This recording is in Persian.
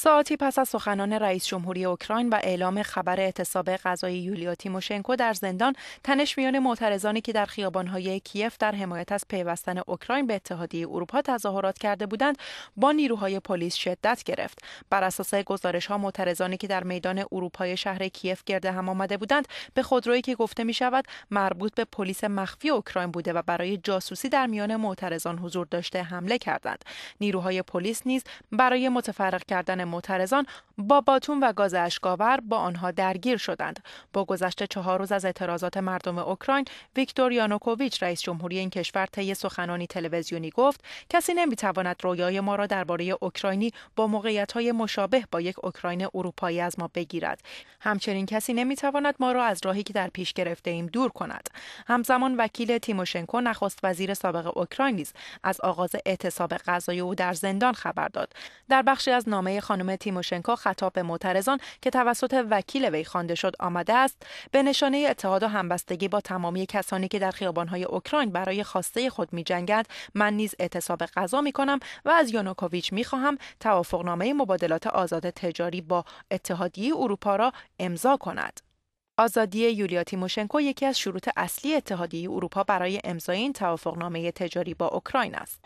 ساعتی پس از سخنان رئیس جمهوری اوکراین و اعلام خبر اعتصاب غذای یولیا تیموشنکو در زندان تنش میان معترضانی که در خیابانهای کیف در حمایت از پیوستن اوکراین به اتحادیه اروپا تظاهرات کرده بودند با نیروهای پلیس شدت گرفت بر اساس گزارش ها معترضانی که در میدان اروپای شهر کیف گرد هم آمده بودند به خودرویی که گفته می شود مربوط به پلیس مخفی اوکراین بوده و برای جاسوسی در میان معترضان حضور داشته حمله کردند نیروهای پلیس نیز برای متفرق کردن معترضان با باتون و گاز اشکاور با آنها درگیر شدند. با گذشت چهار روز از اعتراضات مردم اوکراین، ویکتور یانوکوویچ رئیس جمهوری این کشور طی سخنانی تلویزیونی گفت: کسی نمیتواند رویای ما را درباره اوکراینی با های مشابه با یک اوکراین اروپایی از ما بگیرد. همچنین کسی نمیتواند ما را از راهی که در پیش گرفته ایم دور کند. همزمان وکیل تیموشنکو نخست وزیر سابق اوکراین از آغاز اعتصاب غذای او در زندان خبر داد. در بخشی از نامه خانم تیموشنکو خطاب به معترضان که توسط وکیل وی خوانده شد آمده است به نشانه اتحاد و همبستگی با تمامی کسانی که در خیابانهای اوکراین برای خواسته خود میجنگند من نیز اعتصاب غذا می کنم و از یانوکوویچ می توافقنامه مبادلات آزاد تجاری با اتحادیه اروپا را امضا کند آزادی یولیا تیموشنکو یکی از شروط اصلی اتحادیه اروپا برای امضای این توافقنامه تجاری با اوکراین است.